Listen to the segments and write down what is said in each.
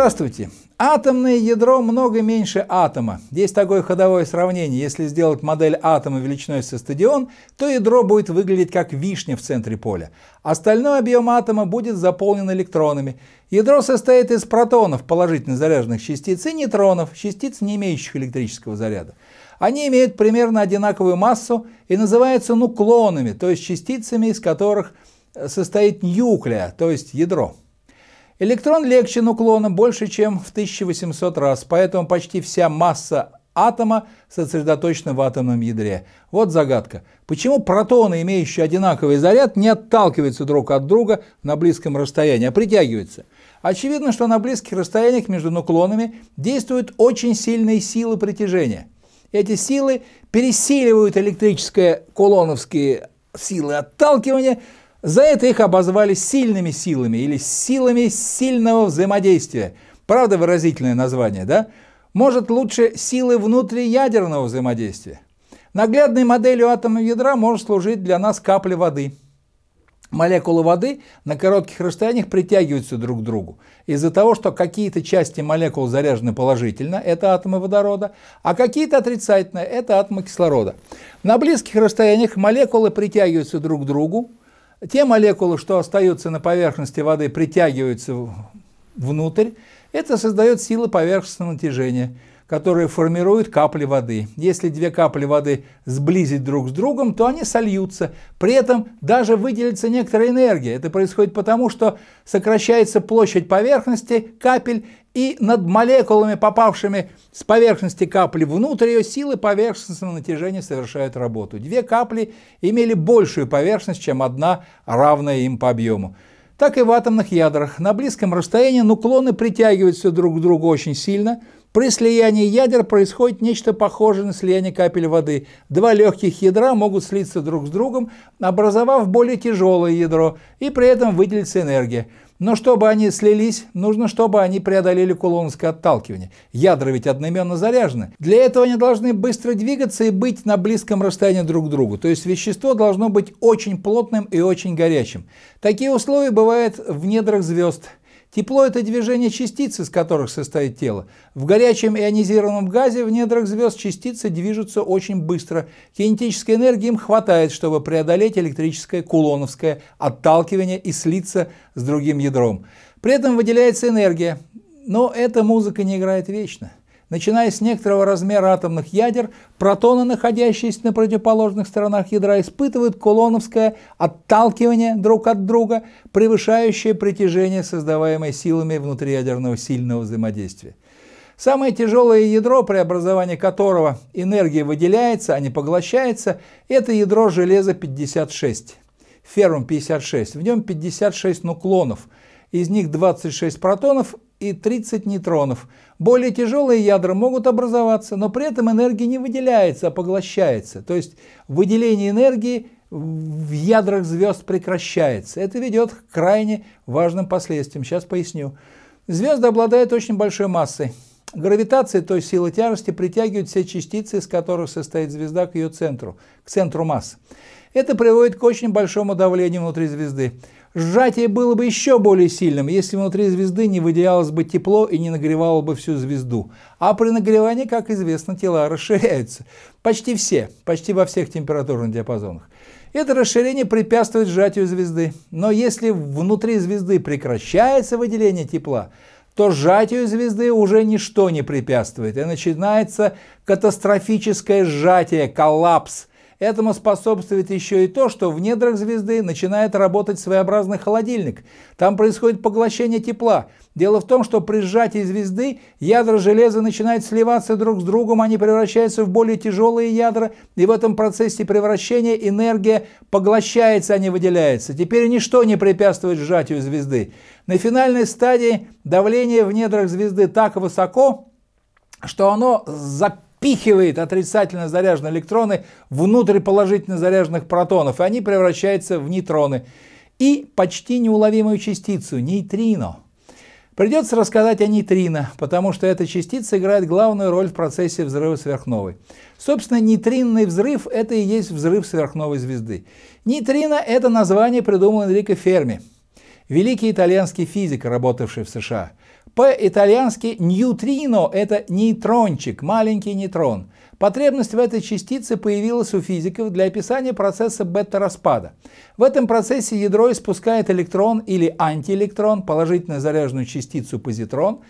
Здравствуйте! Атомное ядро много меньше атома. Есть такое ходовое сравнение. Если сделать модель атома величиной со стадион, то ядро будет выглядеть как вишня в центре поля. Остальной объем атома будет заполнен электронами. Ядро состоит из протонов, положительно заряженных частиц, и нейтронов, частиц, не имеющих электрического заряда. Они имеют примерно одинаковую массу и называются нуклонами, то есть частицами, из которых э, состоит ньюклея, то есть ядро. Электрон легче нуклона больше, чем в 1800 раз, поэтому почти вся масса атома сосредоточена в атомном ядре. Вот загадка. Почему протоны, имеющие одинаковый заряд, не отталкиваются друг от друга на близком расстоянии, а притягиваются? Очевидно, что на близких расстояниях между нуклонами действуют очень сильные силы притяжения. Эти силы пересиливают электрические кулоновские силы отталкивания – за это их обозвали сильными силами или силами сильного взаимодействия. Правда выразительное название, да? Может лучше силы внутриядерного взаимодействия. Наглядной моделью атома ядра может служить для нас капля воды. Молекулы воды на коротких расстояниях притягиваются друг к другу. Из-за того, что какие-то части молекул заряжены положительно, это атомы водорода, а какие-то отрицательно, это атомы кислорода. На близких расстояниях молекулы притягиваются друг к другу, те молекулы, что остаются на поверхности воды, притягиваются внутрь. Это создает силы поверхностного натяжения которые формируют капли воды. Если две капли воды сблизить друг с другом, то они сольются. При этом даже выделится некоторая энергия. Это происходит потому, что сокращается площадь поверхности капель, и над молекулами, попавшими с поверхности капли внутрь ее, силы поверхностного натяжения совершают работу. Две капли имели большую поверхность, чем одна, равная им по объему так и в атомных ядрах. На близком расстоянии нуклоны притягиваются друг к другу очень сильно – при слиянии ядер происходит нечто похожее на слияние капель воды. Два легких ядра могут слиться друг с другом, образовав более тяжелое ядро, и при этом выделится энергия. Но чтобы они слились, нужно, чтобы они преодолели кулоновское отталкивание. Ядра ведь одновременно заряжены. Для этого они должны быстро двигаться и быть на близком расстоянии друг к другу. То есть вещество должно быть очень плотным и очень горячим. Такие условия бывают в недрах звезд – Тепло – это движение частиц, из которых состоит тело. В горячем ионизированном газе в недрах звезд частицы движутся очень быстро. Кинетической энергии им хватает, чтобы преодолеть электрическое кулоновское отталкивание и слиться с другим ядром. При этом выделяется энергия, но эта музыка не играет вечно начиная с некоторого размера атомных ядер, протоны, находящиеся на противоположных сторонах ядра, испытывают кулоновское отталкивание друг от друга, превышающее притяжение, создаваемое силами внутриядерного сильного взаимодействия. Самое тяжелое ядро, преобразование которого энергия выделяется, а не поглощается, это ядро железа 56, феррум 56. В нем 56 нуклонов, из них 26 протонов и 30 нейтронов. Более тяжелые ядра могут образоваться, но при этом энергия не выделяется, а поглощается. То есть выделение энергии в ядрах звезд прекращается. Это ведет к крайне важным последствиям. Сейчас поясню. Звезды обладают очень большой массой. Гравитация, то есть сила тяжести, притягивает все частицы, из которых состоит звезда, к ее центру, к центру масс. Это приводит к очень большому давлению внутри звезды. Сжатие было бы еще более сильным, если внутри звезды не выделялось бы тепло и не нагревало бы всю звезду. А при нагревании, как известно, тела расширяются. Почти все, почти во всех температурных диапазонах. Это расширение препятствует сжатию звезды. Но если внутри звезды прекращается выделение тепла, то сжатию звезды уже ничто не препятствует, и начинается катастрофическое сжатие, коллапс Этому способствует еще и то, что в недрах звезды начинает работать своеобразный холодильник. Там происходит поглощение тепла. Дело в том, что при сжатии звезды ядра железа начинают сливаться друг с другом, они превращаются в более тяжелые ядра, и в этом процессе превращения энергия поглощается, а не выделяется. Теперь ничто не препятствует сжатию звезды. На финальной стадии давление в недрах звезды так высоко, что оно запитывается впихивает отрицательно заряженные электроны внутрь положительно заряженных протонов, и они превращаются в нейтроны и почти неуловимую частицу – нейтрино. Придется рассказать о нейтрино, потому что эта частица играет главную роль в процессе взрыва сверхновой. Собственно, нейтринный взрыв – это и есть взрыв сверхновой звезды. Нейтрино – это название придумал Энрико Ферми, великий итальянский физик, работавший в США. По-итальянски неутрино – это нейтрончик, маленький нейтрон. Потребность в этой частице появилась у физиков для описания процесса бета-распада. В этом процессе ядро испускает электрон или антиэлектрон, положительно заряженную частицу позитрон.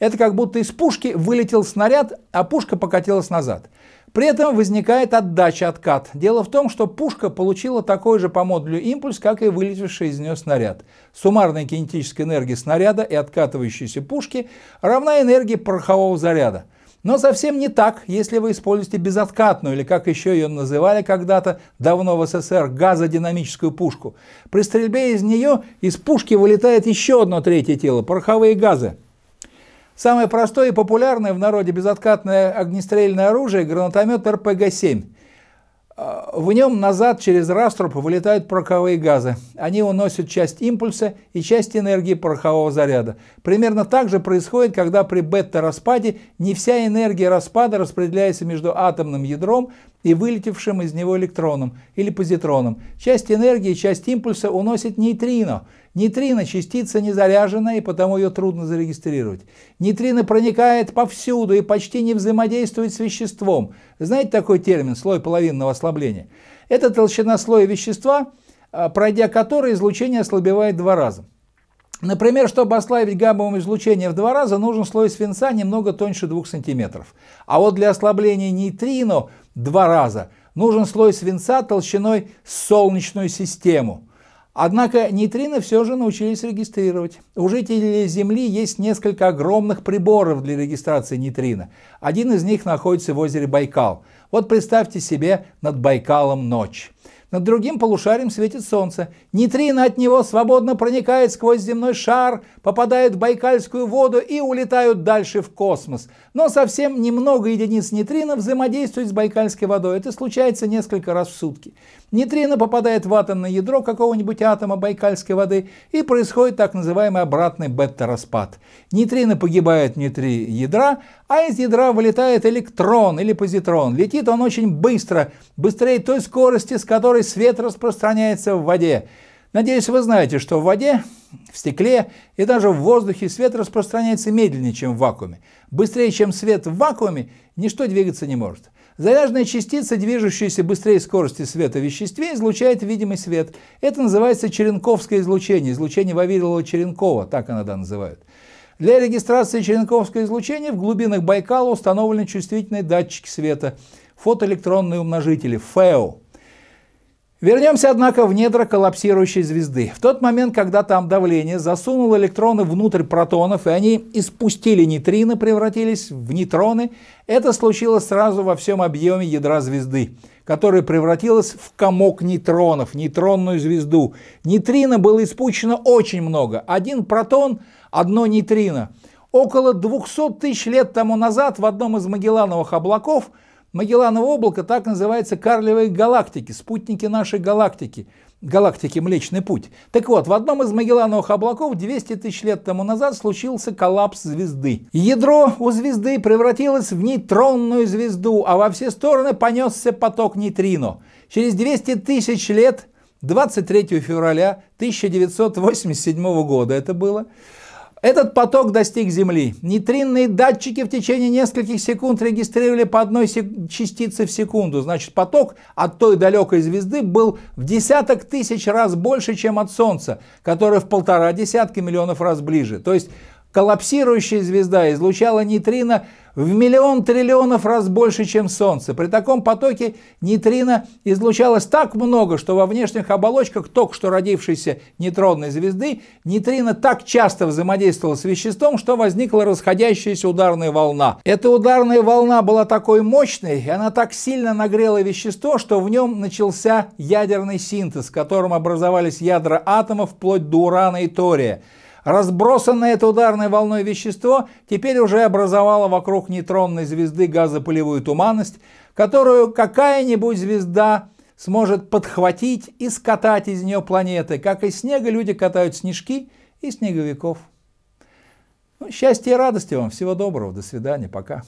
Это как будто из пушки вылетел снаряд, а пушка покатилась назад. При этом возникает отдача-откат. Дело в том, что пушка получила такой же по модулю импульс, как и вылетевший из нее снаряд. Суммарная кинетическая энергия снаряда и откатывающейся пушки равна энергии порохового заряда. Но совсем не так, если вы используете безоткатную, или как еще ее называли когда-то давно в СССР, газодинамическую пушку. При стрельбе из нее из пушки вылетает еще одно третье тело – пороховые газы. Самое простое и популярное в народе безоткатное огнестрельное оружие – гранатомет РПГ-7. А, в нем назад через раструб вылетают пороховые газы. Они уносят часть импульса и часть энергии порохового заряда. Примерно так же происходит, когда при бета-распаде не вся энергия распада распределяется между атомным ядром и вылетевшим из него электроном или позитроном. Часть энергии и часть импульса уносит нейтрино – Нейтрино – частица незаряженная, и потому ее трудно зарегистрировать. Нейтрино проникает повсюду и почти не взаимодействует с веществом. Знаете такой термин – слой половинного ослабления? Это толщина слоя вещества, а, пройдя который излучение ослабевает два раза. Например, чтобы ослабить гаммовое излучение в два раза, нужен слой свинца немного тоньше 2 см. А вот для ослабления нейтрино два раза нужен слой свинца толщиной солнечную систему – Однако нейтрино все же научились регистрировать. У жителей Земли есть несколько огромных приборов для регистрации нейтрино. Один из них находится в озере Байкал. Вот представьте себе над Байкалом ночь. Над другим полушарием светит солнце. Нейтрино от него свободно проникает сквозь земной шар, попадает в Байкальскую воду и улетают дальше в космос. Но совсем немного единиц нейтрино взаимодействует с Байкальской водой. Это случается несколько раз в сутки. Нейтрино попадает в атомное ядро какого-нибудь атома байкальской воды и происходит так называемый обратный бета-распад. Нейтрино погибает внутри ядра, а из ядра вылетает электрон или позитрон. Летит он очень быстро, быстрее той скорости, с которой свет распространяется в воде. Надеюсь, вы знаете, что в воде, в стекле и даже в воздухе свет распространяется медленнее, чем в вакууме. Быстрее, чем свет в вакууме, ничто двигаться не может. Заряженная частица, движущаяся быстрее скорости света в веществе, излучает видимый свет. Это называется черенковское излучение, излучение Вавилова-Черенкова, так да называют. Для регистрации черенковского излучения в глубинах Байкала установлены чувствительные датчики света, фотоэлектронные умножители, ФЭО. Вернемся, однако, в недра коллапсирующей звезды. В тот момент, когда там давление засунуло электроны внутрь протонов, и они испустили нейтрины, превратились в нейтроны, это случилось сразу во всем объеме ядра звезды, которая превратилась в комок нейтронов, нейтронную звезду. Нейтрина было испущено очень много. Один протон, одно нейтрино. Около 200 тысяч лет тому назад в одном из Магеллановых облаков – Магелланово облако так называется карлевые галактики, спутники нашей галактики, галактики Млечный Путь. Так вот, в одном из Магеллановых облаков 200 тысяч лет тому назад случился коллапс звезды. Ядро у звезды превратилось в нейтронную звезду, а во все стороны понесся поток нейтрино. Через 200 тысяч лет, 23 февраля 1987 года это было, этот поток достиг Земли. Нейтринные датчики в течение нескольких секунд регистрировали по одной частице в секунду. Значит, поток от той далекой звезды был в десяток тысяч раз больше, чем от Солнца, которое в полтора десятка миллионов раз ближе. То есть коллапсирующая звезда излучала нейтрино в миллион триллионов раз больше, чем Солнце. При таком потоке нейтрино излучалось так много, что во внешних оболочках только что родившейся нейтронной звезды нейтрино так часто взаимодействовало с веществом, что возникла расходящаяся ударная волна. Эта ударная волна была такой мощной, и она так сильно нагрела вещество, что в нем начался ядерный синтез, в котором образовались ядра атомов вплоть до урана и тория. Разбросанное это ударной волной вещество теперь уже образовало вокруг нейтронной звезды газопылевую туманность, которую какая-нибудь звезда сможет подхватить и скатать из нее планеты, как из снега люди катают снежки и снеговиков. Ну, счастья и радости вам, всего доброго, до свидания, пока.